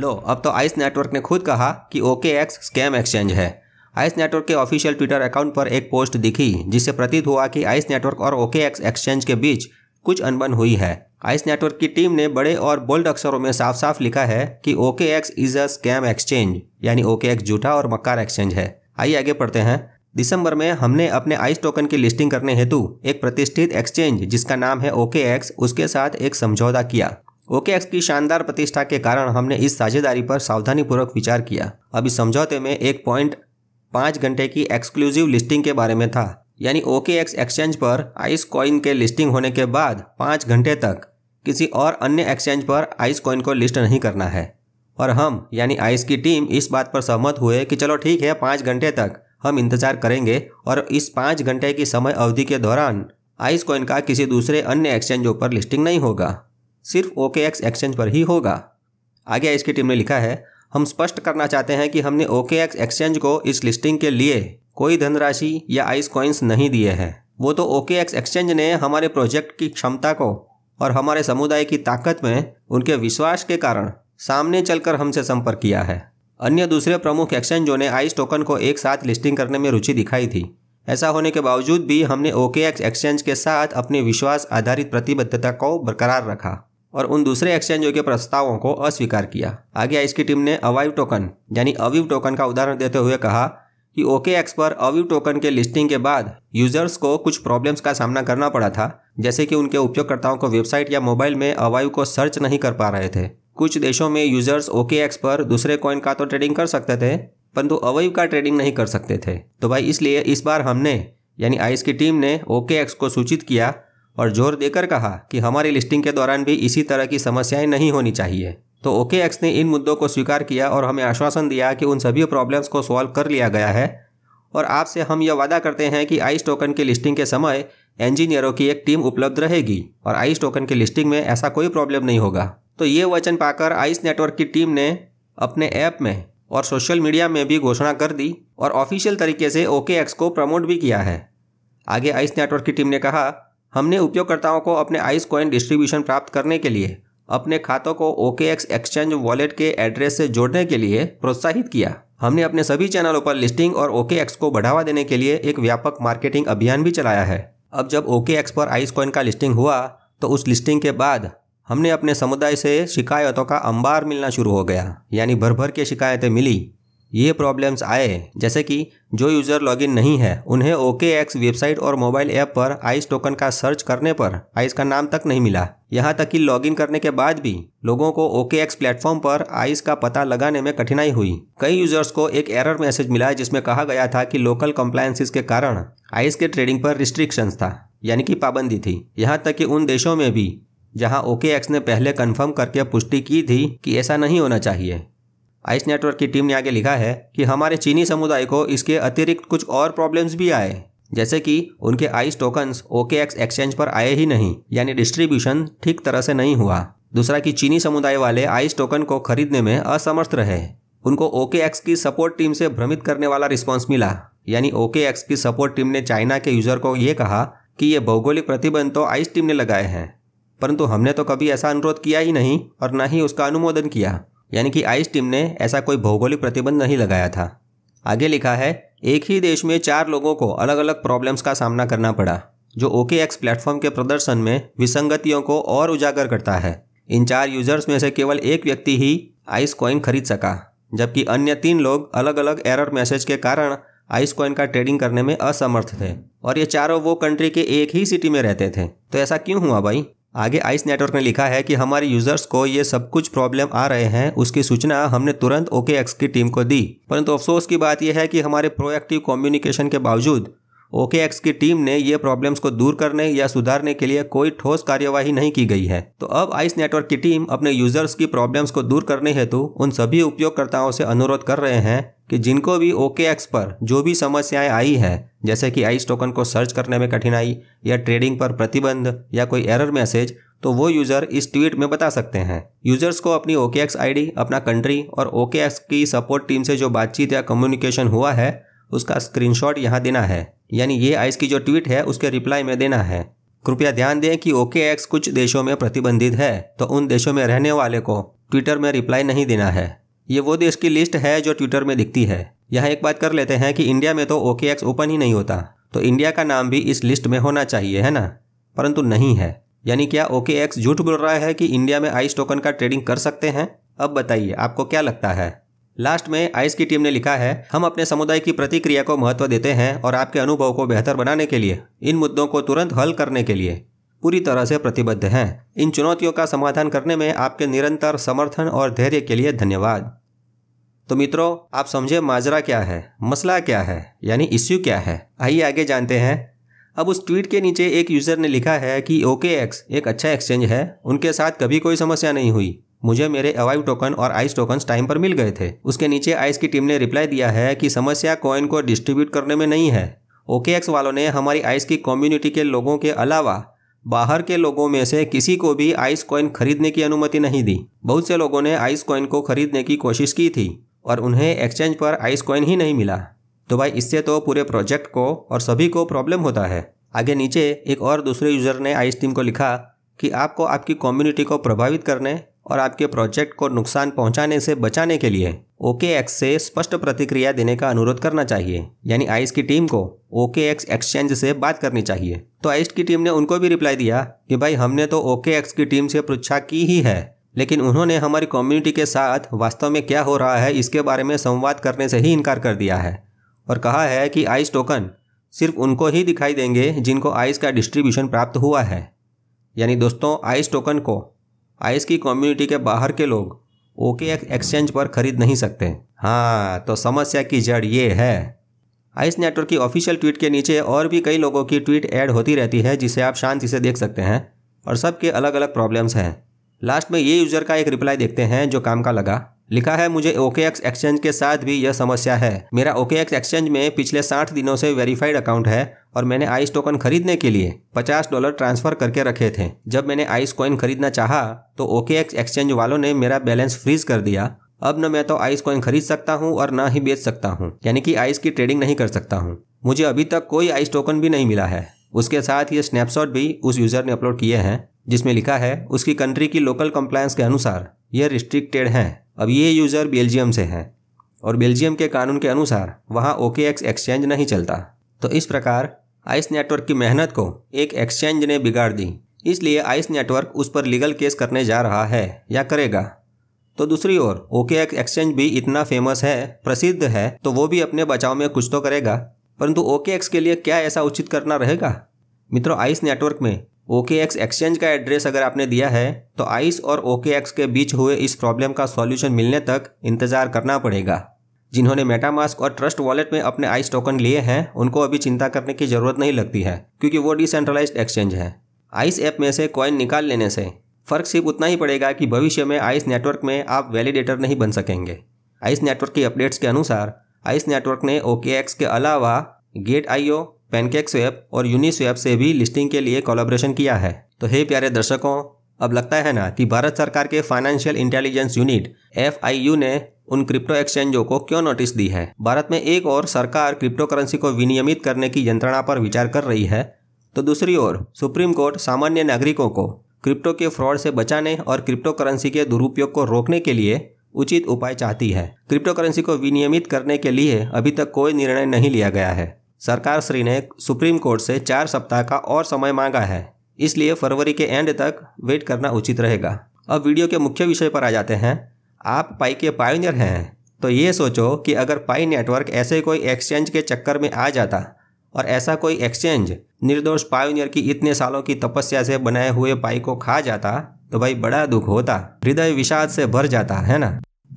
लो अब तो ice network ने खुद कहा कि ओके एक्स स्कैम एक्सचेंज है आइस नेटवर्क के ऑफिशियल ट्विटर अकाउंट पर एक पोस्ट दिखी जिससे प्रतीत हुआ कि आइस नेटवर्क और ओके एक्स एक्सचेंज के बीच कुछ अनबन हुई है आइस नेटवर्क की टीम ने बड़े और बोल्ड अक्षरों में साफ साफ लिखा है कि OKX is a scam exchange यानी ओके एक्स झूठा और मक्कार एक्सचेंज है आइए आगे पढ़ते हैं दिसंबर में हमने अपने आइस टोकन की लिस्टिंग करने हेतु एक प्रतिष्ठित एक्सचेंज जिसका नाम है ओके एक्स उसके साथ एक समझौता किया ओके एक्स की शानदार प्रतिष्ठा के कारण हमने इस साझेदारी पर सावधानीपूर्वक विचार किया अब इस समझौते में एक पॉइंट पाँच घंटे की एक्सक्लूसिव लिस्टिंग के बारे में था यानी ओके एक्स एक्सचेंज पर आइस कॉइन के लिस्टिंग होने के बाद पाँच घंटे तक किसी और अन्य एक्सचेंज पर आइस कॉइन को लिस्ट नहीं करना है और हम यानी आइस की टीम इस बात पर सहमत हुए कि चलो ठीक है पाँच घंटे तक हम इंतजार करेंगे और इस पाँच घंटे की समय अवधि के दौरान आइस कॉइन का किसी दूसरे अन्य एक्सचेंजों पर लिस्टिंग नहीं होगा सिर्फ ओके एक्स एक्सचेंज पर ही होगा आगे इसकी टीम ने लिखा है हम स्पष्ट करना चाहते हैं कि हमने ओके एक्स एक्सचेंज को इस लिस्टिंग के लिए कोई धनराशि या आइस कॉइन्स नहीं दिए हैं वो तो ओके एक्स एक्सचेंज ने हमारे प्रोजेक्ट की क्षमता को और हमारे समुदाय की ताकत में उनके विश्वास के कारण सामने चलकर हमसे संपर्क किया है अन्य दूसरे प्रमुख एक्सचेंजों ने आइस टोकन को एक साथ लिस्टिंग करने में रुचि दिखाई थी ऐसा होने के बावजूद भी हमने ओके एक्सचेंज के साथ अपने विश्वास आधारित प्रतिबद्धता को बरकरार रखा और उन दूसरे एक्सचेंजों के प्रस्तावों को अस्वीकार किया आगे इसकी टीम ने अवाइव टोकन यानी अविव टोकन का उदाहरण देते हुए कहा कि ओके एक्स पर अविव टोकन के लिस्टिंग के बाद यूजर्स को कुछ प्रॉब्लम्स का सामना करना पड़ा था जैसे कि उनके उपयोगकर्ताओं को वेबसाइट या मोबाइल में अवाइव को सर्च नहीं कर पा रहे थे कुछ देशों में यूजर्स ओके एक्स पर दूसरे कॉइन का तो ट्रेडिंग कर सकते थे परंतु अवैव का ट्रेडिंग नहीं कर सकते थे तो भाई इसलिए इस बार हमने यानी आइस की टीम ने ओके एक्स को सूचित किया और जोर देकर कहा कि हमारी लिस्टिंग के दौरान भी इसी तरह की समस्याएं नहीं होनी चाहिए तो ओके एक्स ने इन मुद्दों को स्वीकार किया और हमें आश्वासन दिया कि उन सभी प्रॉब्लम्स को सॉल्व कर लिया गया है और आपसे हम यह वादा करते हैं कि आइस टोकन की लिस्टिंग के समय इंजीनियरों की एक टीम उपलब्ध रहेगी और आइस टोकन की लिस्टिंग में ऐसा कोई प्रॉब्लम नहीं होगा तो ये वचन पाकर आइस नेटवर्क की टीम ने अपने ऐप में और सोशल मीडिया में भी घोषणा कर दी और ऑफिशियल तरीके से ओके एक्स को प्रमोट भी किया है आगे आइस नेटवर्क की टीम ने कहा हमने उपयोगकर्ताओं को अपने आइस कॉइन डिस्ट्रीब्यूशन प्राप्त करने के लिए अपने खातों को ओके एक्स एक्सचेंज वॉलेट के एड्रेस से जोड़ने के लिए प्रोत्साहित किया हमने अपने सभी चैनलों पर लिस्टिंग और ओके एक्स को बढ़ावा देने के लिए एक व्यापक मार्केटिंग अभियान भी चलाया है अब जब ओके एक्स पर आइस कॉइन का लिस्टिंग हुआ तो उस लिस्टिंग के बाद हमने अपने समुदाय से शिकायतों का अंबार मिलना शुरू हो गया यानी भर भर के शिकायतें मिली ये प्रॉब्लम्स आए जैसे कि जो यूज़र लॉगिन नहीं है उन्हें ओके एक्स वेबसाइट और मोबाइल ऐप पर आइस टोकन का सर्च करने पर आइस का नाम तक नहीं मिला यहाँ तक कि लॉगिन करने के बाद भी लोगों को ओके एक्स प्लेटफॉर्म पर आइस का पता लगाने में कठिनाई हुई कई यूजर्स को एक एरर मैसेज मिला जिसमें कहा गया था कि लोकल कंप्लायंसेस के कारण आइस के ट्रेडिंग पर रिस्ट्रिक्शंस था यानी कि पाबंदी थी यहाँ तक कि उन देशों में भी जहाँ ओके एक्स ने पहले कन्फर्म करके पुष्टि की थी कि ऐसा नहीं होना चाहिए आइस नेटवर्क की टीम ने आगे लिखा है कि हमारे चीनी समुदाय को इसके अतिरिक्त कुछ और प्रॉब्लम्स भी आए जैसे कि उनके Ice tokens OKX exchange पर आए ही नहीं यानी डिस्ट्रीब्यूशन ठीक तरह से नहीं हुआ दूसरा कि चीनी समुदाय वाले आइस टोकन को खरीदने में असमर्थ रहे उनको ओके एक्स की सपोर्ट टीम से भ्रमित करने वाला रिस्पॉन्स मिला यानी ओके एक्स की सपोर्ट टीम ने चाइना के यूजर को ये कहा कि ये भौगोलिक प्रतिबंध तो आइस टीम ने लगाए हैं परंतु हमने तो कभी ऐसा अनुरोध किया ही नहीं और ना ही उसका अनुमोदन किया यानी कि आइस टीम ने ऐसा कोई भौगोलिक प्रतिबंध नहीं लगाया था आगे लिखा है एक ही देश में चार लोगों को अलग अलग प्रॉब्लम्स का सामना करना पड़ा जो ओके एक्स प्लेटफॉर्म के प्रदर्शन में विसंगतियों को और उजागर करता है इन चार यूजर्स में से केवल एक व्यक्ति ही आइस कॉइन खरीद सका जबकि अन्य तीन लोग अलग अलग एरर मैसेज के कारण आइस कॉइन का ट्रेडिंग करने में असमर्थ थे और ये चारों वो कंट्री के एक ही सिटी में रहते थे तो ऐसा क्यों हुआ भाई आगे आइस नेटवर्क ने लिखा है कि हमारे यूजर्स को ये सब कुछ प्रॉब्लम आ रहे हैं उसकी सूचना हमने तुरंत ओके एक्स की टीम को दी परंतु अफसोस की बात यह है कि हमारे प्रोएक्टिव कम्युनिकेशन के बावजूद ओके एक्स की टीम ने ये प्रॉब्लम्स को दूर करने या सुधारने के लिए कोई ठोस कार्यवाही नहीं की गई है तो अब आइस नेटवर्क की टीम अपने यूजर्स की प्रॉब्लम्स को दूर करने हेतु उन सभी उपयोगकर्ताओं से अनुरोध कर रहे हैं कि जिनको भी ओके एक्स पर जो भी समस्याएं आई हैं जैसे कि आइस टोकन को सर्च करने में कठिनाई या ट्रेडिंग पर प्रतिबंध या कोई एरर मैसेज तो वो यूज़र इस ट्वीट में बता सकते हैं यूजर्स को अपनी ओके एक्स आई अपना कंट्री और ओके एक्स की सपोर्ट टीम से जो बातचीत या कम्युनिकेशन हुआ है उसका स्क्रीनशॉट यहाँ देना है यानी ये आइस की जो ट्वीट है उसके रिप्लाई में देना है कृपया ध्यान दें कि ओके एक्स कुछ देशों में प्रतिबंधित है तो उन देशों में रहने वाले को ट्विटर में रिप्लाई नहीं देना है ये वो देश की लिस्ट है जो ट्विटर में दिखती है यहाँ एक बात कर लेते हैं कि इंडिया में तो ओके एक्स ओपन ही नहीं होता तो इंडिया का नाम भी इस लिस्ट में होना चाहिए है ना परंतु नहीं है यानी क्या ओके एक्स झूठ बोल रहा है कि इंडिया में आइस टोकन का ट्रेडिंग कर सकते हैं अब बताइए आपको क्या लगता है लास्ट में आइस की टीम ने लिखा है हम अपने समुदाय की प्रतिक्रिया को महत्व देते हैं और आपके अनुभव को बेहतर बनाने के लिए इन मुद्दों को तुरंत हल करने के लिए पूरी तरह से प्रतिबद्ध हैं इन चुनौतियों का समाधान करने में आपके निरंतर समर्थन और धैर्य के लिए धन्यवाद तो मित्रों आप समझे माजरा क्या है मसला क्या है यानी इश्यू क्या है आइए आगे जानते हैं अब उस ट्वीट के नीचे एक यूज़र ने लिखा है कि ओके एक्स एक अच्छा एक्सचेंज है उनके साथ कभी कोई समस्या नहीं हुई मुझे मेरे अवाइव टोकन और आइस टोकन टाइम पर मिल गए थे उसके नीचे आइस की टीम ने रिप्लाई दिया है कि समस्या कॉइन को डिस्ट्रीब्यूट करने में नहीं है ओके एक्स वालों ने हमारी आइस की कम्युनिटी के लोगों के अलावा बाहर के लोगों में से किसी को भी आइस कॉइन खरीदने की अनुमति नहीं दी बहुत से लोगों ने आइस कॉइन को खरीदने की कोशिश की थी और उन्हें एक्सचेंज पर आइस कॉइन ही नहीं मिला तो भाई इससे तो पूरे प्रोजेक्ट को और सभी को प्रॉब्लम होता है आगे नीचे एक और दूसरे यूज़र ने आइस टीम को लिखा कि आपको आपकी कम्युनिटी को प्रभावित करने और आपके प्रोजेक्ट को नुकसान पहुंचाने से बचाने के लिए ओके एक्स से स्पष्ट प्रतिक्रिया देने का अनुरोध करना चाहिए यानी आइस की टीम को ओके एक्स एक्सचेंज से बात करनी चाहिए तो आइस की टीम ने उनको भी रिप्लाई दिया कि भाई हमने तो ओके एक्स की टीम से पृच्छा की ही है लेकिन उन्होंने हमारी कम्युनिटी के साथ वास्तव में क्या हो रहा है इसके बारे में संवाद करने से ही इनकार कर दिया है और कहा है कि आइस टोकन सिर्फ उनको ही दिखाई देंगे जिनको आइस का डिस्ट्रीब्यूशन प्राप्त हुआ है यानी दोस्तों आइस टोकन को आइस की कम्युनिटी के बाहर के लोग ओके एक्सचेंज पर खरीद नहीं सकते हाँ तो समस्या की जड़ ये है आइस नेटवर्क की ऑफिशियल ट्वीट के नीचे और भी कई लोगों की ट्वीट ऐड होती रहती है जिसे आप शांति से देख सकते हैं और सबके अलग अलग प्रॉब्लम्स हैं लास्ट में ये यूज़र का एक रिप्लाई देखते हैं जो काम का लगा लिखा है मुझे ओके एक्स एक्सचेंज के साथ भी यह समस्या है मेरा ओके एक्स एक्सचेंज में पिछले साठ दिनों से वेरीफाइड अकाउंट है और मैंने आइस टोकन खरीदने के लिए पचास डॉलर ट्रांसफर करके रखे थे जब मैंने आइस कॉइन खरीदना चाहा तो ओके एक्स एक्सचेंज वालों ने मेरा बैलेंस फ्रीज कर दिया अब न मैं तो आइस कॉइन खरीद सकता हूँ और न ही बेच सकता हूँ यानी कि आइस की ट्रेडिंग नहीं कर सकता हूँ मुझे अभी तक कोई आइस टोकन भी नहीं मिला है उसके साथ ये स्नैपशॉट भी उस यूज़र ने अपलोड किए हैं जिसमें लिखा है उसकी कंट्री की लोकल कंप्लायंस के अनुसार ये रिस्ट्रिक्टेड हैं अब ये यूज़र बेल्जियम से हैं और बेल्जियम के कानून के अनुसार वहाँ ओके एक्स एक्सचेंज नहीं चलता तो इस प्रकार आइस नेटवर्क की मेहनत को एक एक्सचेंज ने बिगाड़ दी इसलिए आइस नेटवर्क उस पर लीगल केस करने जा रहा है या करेगा तो दूसरी ओर ओके एक्स एक्सचेंज भी इतना फेमस है प्रसिद्ध है तो वो भी अपने बचाव में कुछ तो करेगा परंतु ओके एक्स के लिए क्या ऐसा उचित करना रहेगा मित्रों आइस नेटवर्क में ओके एक्स एक्सचेंज का एड्रेस अगर आपने दिया है तो आइस और ओके एक्स के बीच हुए इस प्रॉब्लम का सॉल्यूशन मिलने तक इंतजार करना पड़ेगा जिन्होंने मेटामास्क और ट्रस्ट वॉलेट में अपने आइस टोकन लिए हैं उनको अभी चिंता करने की जरूरत नहीं लगती है क्योंकि वो डिसेंट्रलाइज एक्सचेंज है आइस ऐप में से कॉइन निकाल लेने से फ़र्क सिर्फ उतना ही पड़ेगा कि भविष्य में आइस नेटवर्क में आप वैलिडेटर नहीं बन सकेंगे आइस नेटवर्क की अपडेट्स के अनुसार आइस नेटवर्क ने ओके के अलावा गेट आईओ पेनकेक स्वैप और स्वैप से भी लिस्टिंग के लिए कोलाब्रेशन किया है तो हे प्यारे दर्शकों अब लगता है ना कि भारत सरकार के फाइनेंशियल इंटेलिजेंस यूनिट एफ ने उन क्रिप्टो एक्सचेंजों को क्यों नोटिस दी है भारत में एक और सरकार क्रिप्टो करेंसी को विनियमित करने की यंत्रणा पर विचार कर रही है तो दूसरी ओर सुप्रीम कोर्ट सामान्य नागरिकों को क्रिप्टो के फ्रॉड से बचाने और क्रिप्टो करेंसी के दुरुपयोग को रोकने के लिए उचित उपाय चाहती है क्रिप्टो करेंसी को विनियमित करने के लिए अभी तक कोई निर्णय नहीं लिया गया है सरकार श्री ने सुप्रीम कोर्ट से चार सप्ताह का और समय मांगा है इसलिए फरवरी के एंड तक वेट करना उचित रहेगा अब वीडियो के मुख्य विषय पर आ जाते हैं आप पाई के पायोनियर हैं तो ये सोचो कि अगर पाई नेटवर्क ऐसे कोई एक्सचेंज के चक्कर में आ जाता और ऐसा कोई एक्सचेंज निर्दोष पायोनियर की इतने सालों की तपस्या से बनाए हुए पाई को खा जाता तो भाई बड़ा दुख होता हृदय विषाद से भर जाता है ना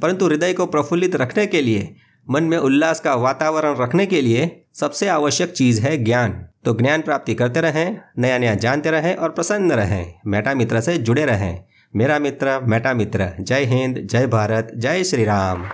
परंतु हृदय को प्रफुल्लित रखने के लिए मन में उल्लास का वातावरण रखने के लिए सबसे आवश्यक चीज है ज्ञान तो ज्ञान प्राप्ति करते रहें नया नया जानते रहें और प्रसन्न रहें मेटा मित्र से जुड़े रहें मेरा मित्र मेटा मित्र जय हिंद जय भारत जय श्री राम